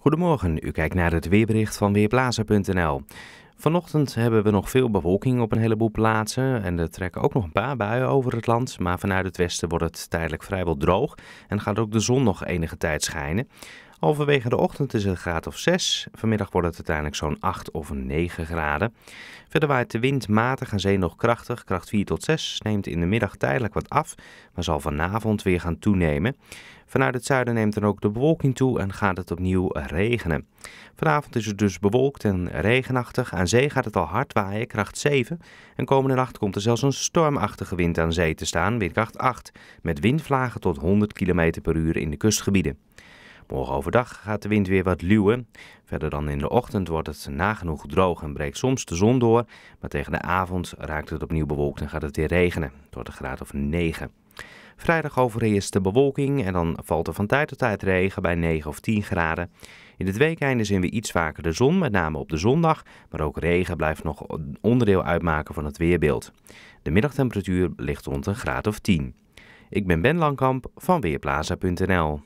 Goedemorgen, u kijkt naar het weerbericht van Weerplaza.nl. Vanochtend hebben we nog veel bewolking op een heleboel plaatsen en er trekken ook nog een paar buien over het land, maar vanuit het westen wordt het tijdelijk vrijwel droog en gaat ook de zon nog enige tijd schijnen. Halverwege de ochtend is het een graad of 6. Vanmiddag wordt het uiteindelijk zo'n 8 of 9 graden. Verder waait de wind matig en zee nog krachtig, kracht 4 tot 6. Neemt in de middag tijdelijk wat af, maar zal vanavond weer gaan toenemen. Vanuit het zuiden neemt dan ook de bewolking toe en gaat het opnieuw regenen. Vanavond is het dus bewolkt en regenachtig. Aan zee gaat het al hard waaien, kracht 7. En komende nacht komt er zelfs een stormachtige wind aan zee te staan, windkracht 8. Met windvlagen tot 100 km per uur in de kustgebieden. Morgen overdag gaat de wind weer wat luwen. Verder dan in de ochtend wordt het nagenoeg droog en breekt soms de zon door. Maar tegen de avond raakt het opnieuw bewolkt en gaat het weer regenen. Tot een graad of 9. Vrijdag overheerst de bewolking en dan valt er van tijd tot tijd regen bij 9 of 10 graden. In het weekende zien we iets vaker de zon, met name op de zondag, maar ook regen blijft nog onderdeel uitmaken van het weerbeeld. De middagtemperatuur ligt rond een graad of 10. Ik ben Ben Langkamp van Weerplaza.nl.